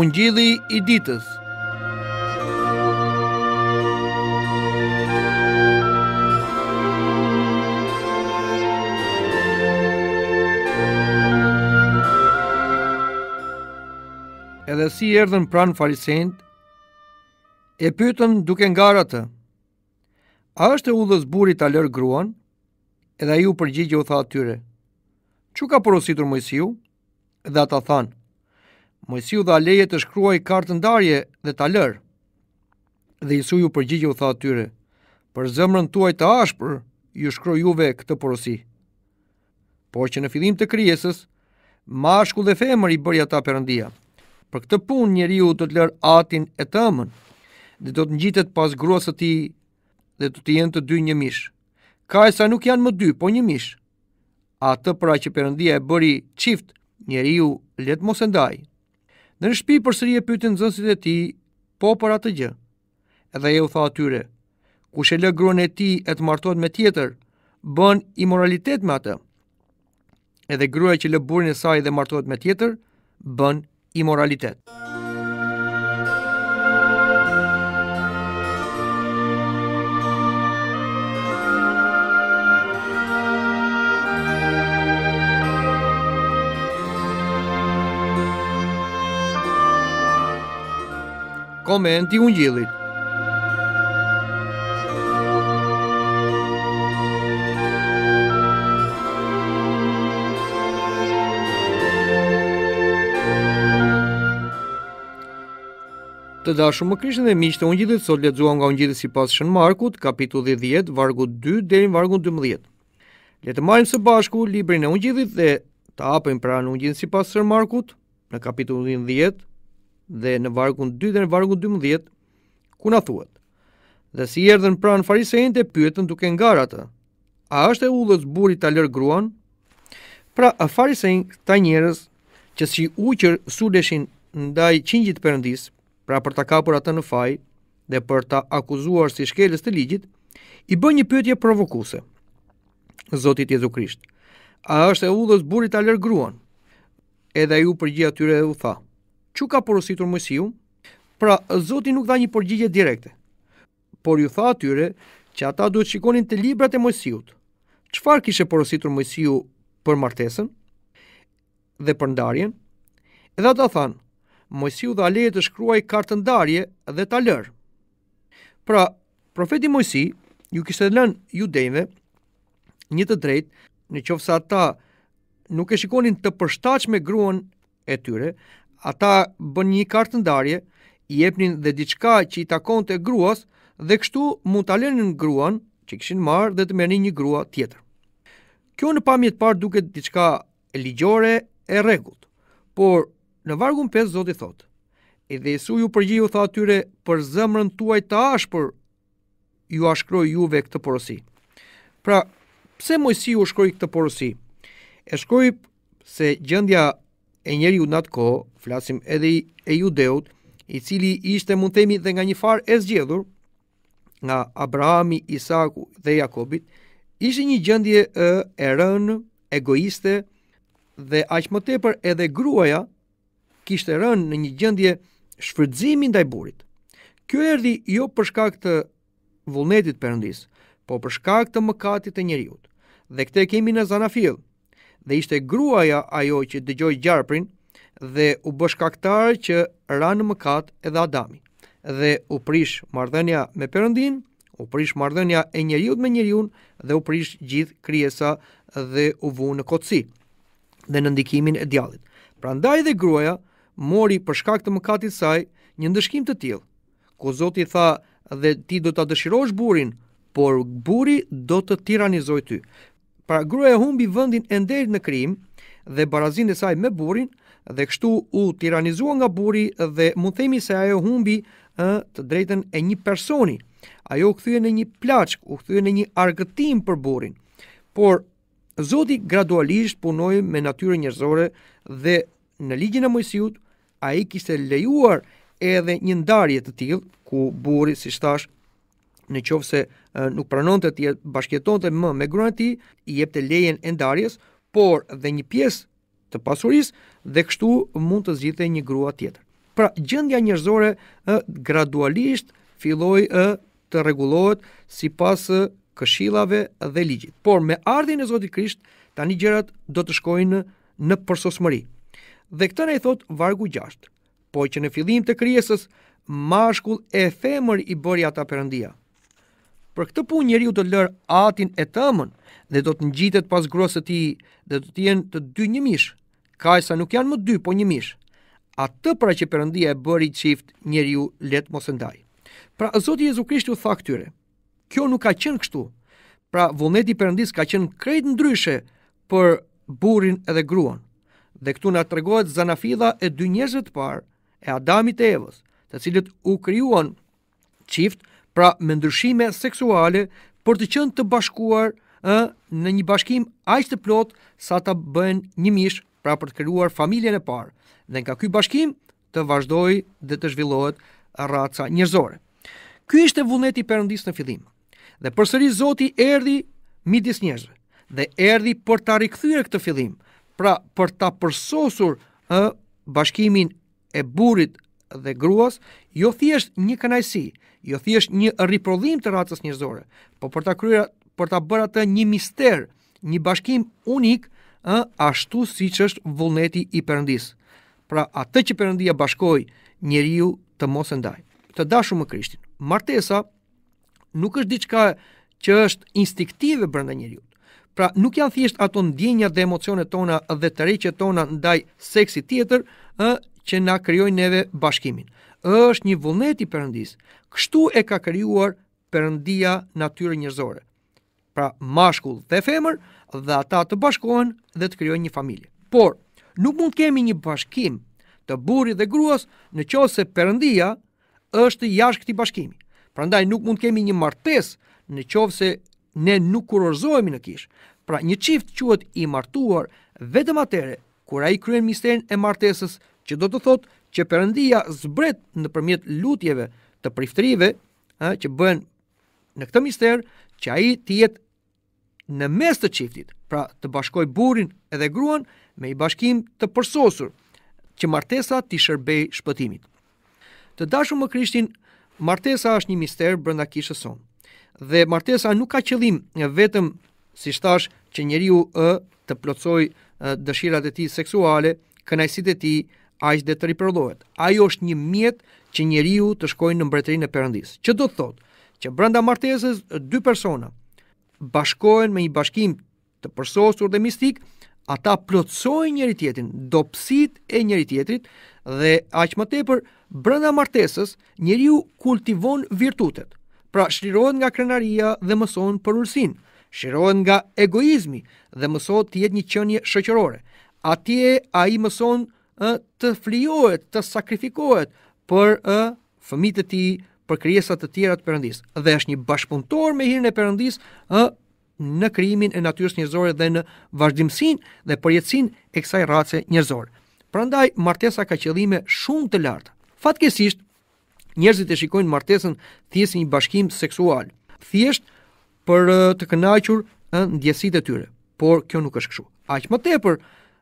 ungjilli i ditës. Edhe si erdhën pranë farisend e pyetën duke ngarë atë. A është udhës burit ta lërë gruan? Edhe ai u përgjigjë u tha atyre. Çu ka porositur Mojsiu? Dhe ata thanë, Mojësiu dha leje të shkruaj kartë ndarje dhe ta lërë. Dhe Isu ju përgjigjë u tha atyre, për zëmërën tuaj të ashpër, ju shkruaj juve këtë porosi. Por që në fillim të kryesës, mashku dhe femër i bërja ta përëndia. Për këtë pun njeri ju të të lërë atin e të amën, dhe do të njitet pas gruas të ti dhe të të jenë të dy një mishë. Ka e sa nuk janë më dy, po një mishë. A të pra që përëndia e bëri qift, njeri ju letë mos e ndajë. Në shtëpi përsëri e pytin zënësit e tij, po për atë gjë. Edhe e u tha atyre, kush e lë gruan e tij e të martohet me tjetër, bën imoralitet me atë. Edhe gruaja që lë burrin e saj dhe martohet me tjetër, bën Imoralitet. komenti ungjillit. Të dashur më krishtin dhe miqtë ungjillit, sot lexuam nga ungjilli sipas Shën Markut, kapitulli 10, vargu 2 deri vargut 12. Le të marrim së bashku librin e ungjillit dhe të hapim pranë ungjillit sipas Shën Markut në kapitullin 10, dhe në vargun 2 dhe në vargun 12, ku në thuhet. Dhe si erdhën në pranë farisejnë të pyetën duke ngar atë, a është e ullës burit të lërë gruan? Pra, a farisejnë të njërës që si uqër sudeshin ndaj qingjit përëndis, pra për të kapur atë në faj dhe për të akuzuar si shkeles të ligjit, i bë një pyetje provokuse, Zotit Jezu Krisht. A është e ullës burit të lërë gruan? Edhe ju përgjia tyre u tha, që ka porositur Mojsiu? Pra, Zoti nuk dha një përgjigje direkte, por ju tha atyre që ata duhet shikonin të librat e Mojsiut. Çfarë kishe porositur Mojsiu për martesën dhe për ndarjen? Edhe ata thanë, Mojsiu dha leje të shkruaj kartën ndarje dhe ta lër. Pra, profeti Mojsi ju kishte lënë judejve një të drejtë në ata nuk e shikonin të përshtach me gruan e tyre, ata bën një kartë ndarje, i jepnin dhe diçka që i takon të gruas dhe kështu mund të alenin gruan që këshin marë dhe të merni një grua tjetër. Kjo në pamjet par duket diçka e ligjore e regut, por në vargun 5 zoti thotë, edhe su ju përgjiju tha atyre për zëmërën tuaj të ashpër ju ashkroj juve këtë porosi. Pra, pse mojësi ju shkroj këtë porosi? E shkroj se gjëndja e njeri ju në atë kohë, flasim edhe i, e judeut, i cili ishte mund themi dhe nga një farë e zgjedhur, nga Abrahami, Isaku dhe Jakobit, ishte një gjëndje e, e rënë, egoiste, dhe aqë më tepër edhe gruaja kishte rënë në një gjëndje shfrëdzimi ndaj burit. Kjo erdi jo përshka të vullnetit përëndis, po përshka të mëkatit e njeriut. Dhe këte kemi në zanafilë, dhe ishte gruaja ajo që dëgjoj gjarprin dhe u bëshkaktar që ranë në mëkat edhe Adami. Dhe u prish mardhenja me përëndin, u prish mardhenja e njeriut me njeriun dhe u prish gjithë krijesa dhe u vu në kotësi dhe në ndikimin e djallit. Pra ndaj dhe gruaja mori për shkak të mëkatit saj një ndëshkim të tjilë, ku Zoti tha dhe ti do të dëshirosh burin, por buri do të tiranizoj ty. Pra gruaja humbi vendin e nderit në krim dhe barazin e saj me burin dhe kështu u tiranizua nga buri dhe mund themi se ajo humbi ë të drejtën e një personi. Ajo u kthye në një plaçk, u kthye në një argëtim për burin. Por Zoti gradualisht punoi me natyrën njerëzore dhe në ligjin e Mojsiut ai kishte lejuar edhe një ndarje të tillë ku burri, siç thash, në qoftë se nuk pranon të tjetë bashkjeton të më me gruan ti, i jep të lejen e ndarjes, por dhe një pies të pasuris dhe kështu mund të zgjithë një grua tjetër. Pra gjëndja njërzore gradualisht filloj të regulohet si pas këshilave dhe ligjit. Por me ardhin e Zotit Krisht, tani gjërat do të shkojnë në përsosmëri. Dhe këtë e i thot vargu 6. Po që në fillim të krijesës, mashkull e femër i bëri ata Perëndia për këtë punë njeriu do lër atin e tëmën dhe do të ngjitet pas gruas së tij dhe do të jenë të dy një mish. Kajsa nuk janë më dy, po një mish. Atë pra që Perëndia e bëri çift njeriu let mos e ndaj. Pra Zoti Jezu Krishti u tha këtyre. Kjo nuk ka qenë kështu. Pra vullneti i Perëndis ka qenë krejt ndryshe për burrin edhe gruan. Dhe këtu na tregohet zanafidha e dy njerëzve të parë, e Adamit e Evës, të cilët u krijuan çift pra me ndryshime seksuale për të qenë të bashkuar ë në një bashkim aq të plot sa ta bëjnë një mish, pra për të krijuar familjen e parë. Dhe nga ky bashkim të vazhdoi dhe të zhvillohet raca njerëzore. Ky ishte vullneti perëndis në fillim. Dhe përsëri Zoti erdhi midis njerëzve dhe erdhi për ta rikthyer këtë fillim, pra për ta përsosur ë bashkimin e burrit dhe gruas, jo thjesht një kënaqësi, jo thjesht një riprodhim të racës njerëzore, po për ta kryer për ta bërë atë një mister, një bashkim unik, ë ashtu siç është vullneti i Perëndis. Pra atë që Perëndia bashkoi njeriu të mos e ndaj. Të dashur më Krishtin. Martesa nuk është diçka që është instiktive brenda njeriu. Pra nuk janë thjesht ato ndjenja dhe emocionet tona dhe të reqet tona ndaj seksi tjetër ë që na krijojnë neve bashkimin. Është një vullnet i Perëndisë. Kështu e ka krijuar Perëndia natyrën njerëzore. Pra mashkull dhe femër dhe ata të bashkohen dhe të krijojnë një familje. Por nuk mund të kemi një bashkim të burrit dhe gruas në qoftë se Perëndia është jashtë këtij bashkimi. Prandaj nuk mund të kemi një martesë në qovë se ne nuk kurorzohemi në kish. Pra një qift quhet i martuar vetëm atëre kur ai kryen misterin e martesës, që do të thotë që Perëndia zbret nëpërmjet lutjeve të priftërive, ëh, që bëhen në këtë mister, që ai të jetë në mes të çiftit, pra të bashkoj burrin edhe gruan me i bashkim të përsosur, që martesa t'i shërbej shpëtimit. Të dashur më Krishtin, martesa është një mister brenda kishës sonë dhe martesa nuk ka qëllim vetëm si shtash që njeriu të plotsoj dëshirat e tij seksuale, kënaqësitë e tij, aq dhe të riprodhohet. Ai është një mjet që njeriu të shkojë në mbretërinë e Perëndisë. Që do të thotë që brenda martesës dy persona bashkohen me një bashkim të përsosur dhe mistik, ata plotsojnë njëri tjetrin, dopsit e njëri tjetrit dhe aq më tepër brenda martesës njeriu kultivon virtutet. Pra shlirohet nga krenaria dhe mëson për ursin, shlirohet nga egoizmi dhe mëson të jetë një qënje shëqërore. Atje a i mëson të flijohet, të sakrifikohet për uh, fëmitë e ti, për kryesat të tjera të përëndis. Dhe është një bashkëpunëtor me hirën e përëndis uh, në kryimin e natyrës njëzore dhe në vazhdimësin dhe përjetësin e kësaj ratës e njëzore. Pra ndaj, martesa ka qëllime shumë të lartë. Fatkesisht, Njerëzit e shikojnë martesën thjesht si një bashkim seksual, thjesht për të kënaqur ndjesitë e tyre, por kjo nuk është kështu. Aq më tepër,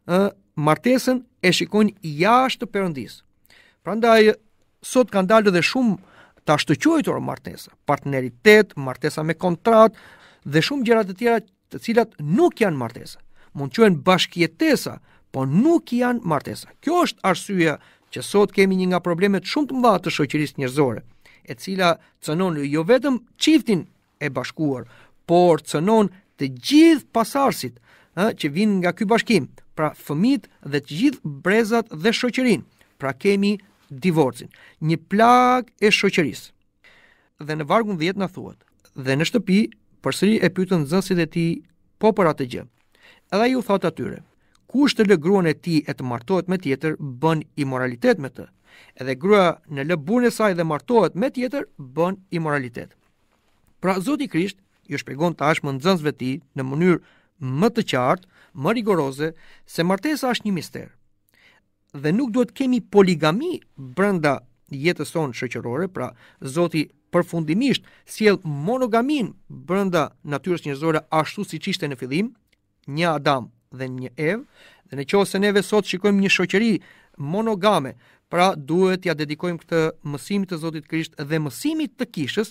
ë martesën e shikojnë jashtë perëndis. Prandaj sot kanë dalë edhe shumë të ashtuquajtur martesa, partneritet, martesa me kontratë dhe shumë gjëra të tjera të cilat nuk janë martesa. Mund të quhen bashkjetesa, por nuk janë martesa. Kjo është arsyeja që sot kemi një nga problemet shumë të mëdha të shoqërisë njerëzore, e cila cënon jo vetëm çiftin e bashkuar, por cënon të gjithë pasardhësit, ëh, që vijnë nga ky bashkim, pra fëmijët dhe të gjithë brezat dhe shoqërinë. Pra kemi divorcin, një plagë e shoqërisë. Dhe në vargun 10 na thuhet, dhe në shtëpi përsëri e pyetën nxënësit e tij, po për atë gjë. Edhe ai u tha atyre, kush të lë gruan e tij e të martohet me tjetër bën imoralitet me të. Edhe grua në lë burrin e saj dhe martohet me tjetër bën imoralitet. Pra Zoti Krisht ju shpjegon tashmë nxënësve të tij në mënyrë më të qartë, më rigoroze se martesa është një mister. Dhe nuk duhet kemi poligami brenda jetës sonë shoqërore, pra Zoti përfundimisht sjell monogamin brenda natyrës njerëzore ashtu siç ishte në fillim, një Adam dhe një Evë, dhe në qohë se neve sot shikojmë një shoqëri monogame, pra duhet t'ia ja dedikojmë këtë mësimit të Zotit Krisht dhe mësimit të kishës,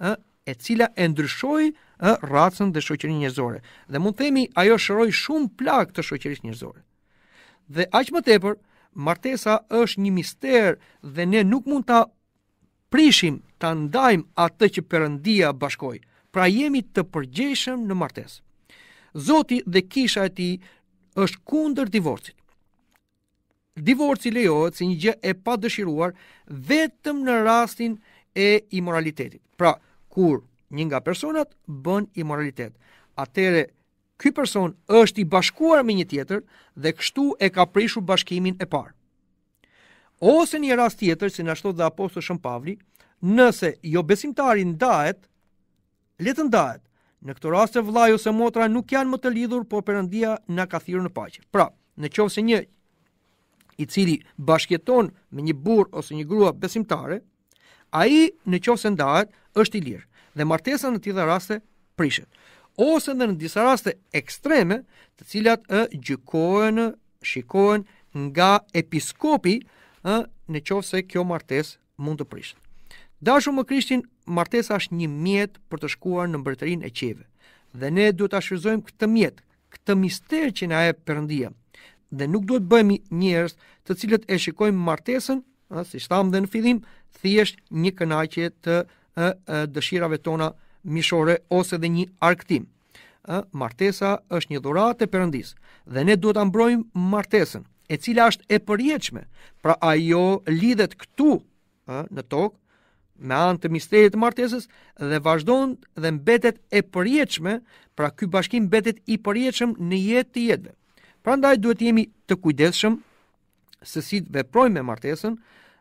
ë, e cila e ndryshoi ë racën dhe shoqërinë njerëzore. Dhe mund të themi ajo shëroi shumë plagë të shoqërisë njerëzore. Dhe aq më tepër, martesa është një mister dhe ne nuk mund ta prishim ta ndajmë atë që Perëndia bashkoi. Pra jemi të përgjeshëm në martesë. Zoti dhe kisha e tij është kundër divorcit. Divorci lejohet si një gjë e pa dëshiruar vetëm në rastin e imoralitetit. Pra, kur një nga personat bën imoralitet, atëre ky person është i bashkuar me një tjetër dhe kështu e ka prishur bashkimin e parë. Ose në një rast tjetër, si na shtot dhe apostulli Shën Pavli, nëse jo besimtari ndahet, le të ndahet. Në këtë rast e vllai ose motra nuk janë më të lidhur, por Perëndia na ka thirrur në paqe. Pra, në qoftë se një i cili bashkëton me një burr ose një grua besimtare, ai në qoftë se ndahet, është i lirë dhe martesa në tilla raste prishet. Ose në disa raste ekstreme, të cilat ë gjykohen, shikohen nga episkopi, ë në qoftë se kjo martesë mund të prishet. Dashur më Krishtin, martesa është një mjet për të shkuar në mbretërinë e qeve. Dhe ne duhet ta shfrytëzojmë këtë mjet, këtë mister që na e Perëndia. Dhe nuk duhet bëjmë njerëz të cilët e shikojnë martesën, ëh, siç tham dhe në fillim, thjesht një kënaqje të ë dëshirave tona mishore ose edhe një arktim. ë Martesa është një dhuratë e Perëndisë dhe ne duhet ta mbrojmë martesën, e cila është e përjetshme. Pra ajo lidhet këtu ë në tokë me anë të misterit të martesës dhe vazhdojnë dhe mbetet e përjeqme, pra ky bashkim mbetet i përjeqme në jetë të jetëve. Pra ndaj duhet jemi të kujdeshëm se si të veprojmë me martesën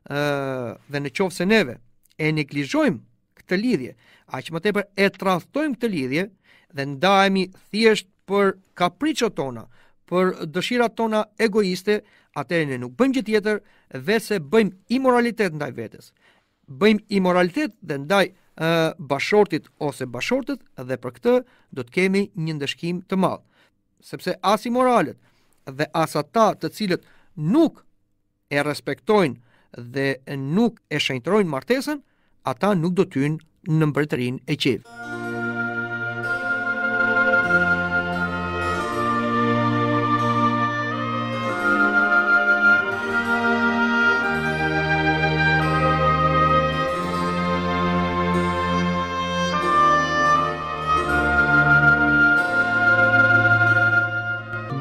dhe në qovë se neve e neglizhojmë këtë lidhje, a që më tepër e tradhtojmë këtë lidhje dhe ndajemi thjesht për kapricho tona, për dëshira tona egoiste, atëherë e nuk bëjmë gjithjetër dhe se bëjmë imoralitet ndaj vetës bëjmë i moralitet dhe ndaj bashortit ose bashortet dhe për këtë do të kemi një ndëshkim të madhë. Sepse as i moralet dhe as ata të cilët nuk e respektojnë dhe nuk e shenjtërojnë martesën, ata nuk do të tynë në mbërëtërin e qivë.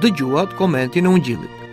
dëgjuat komentin e ungjillit.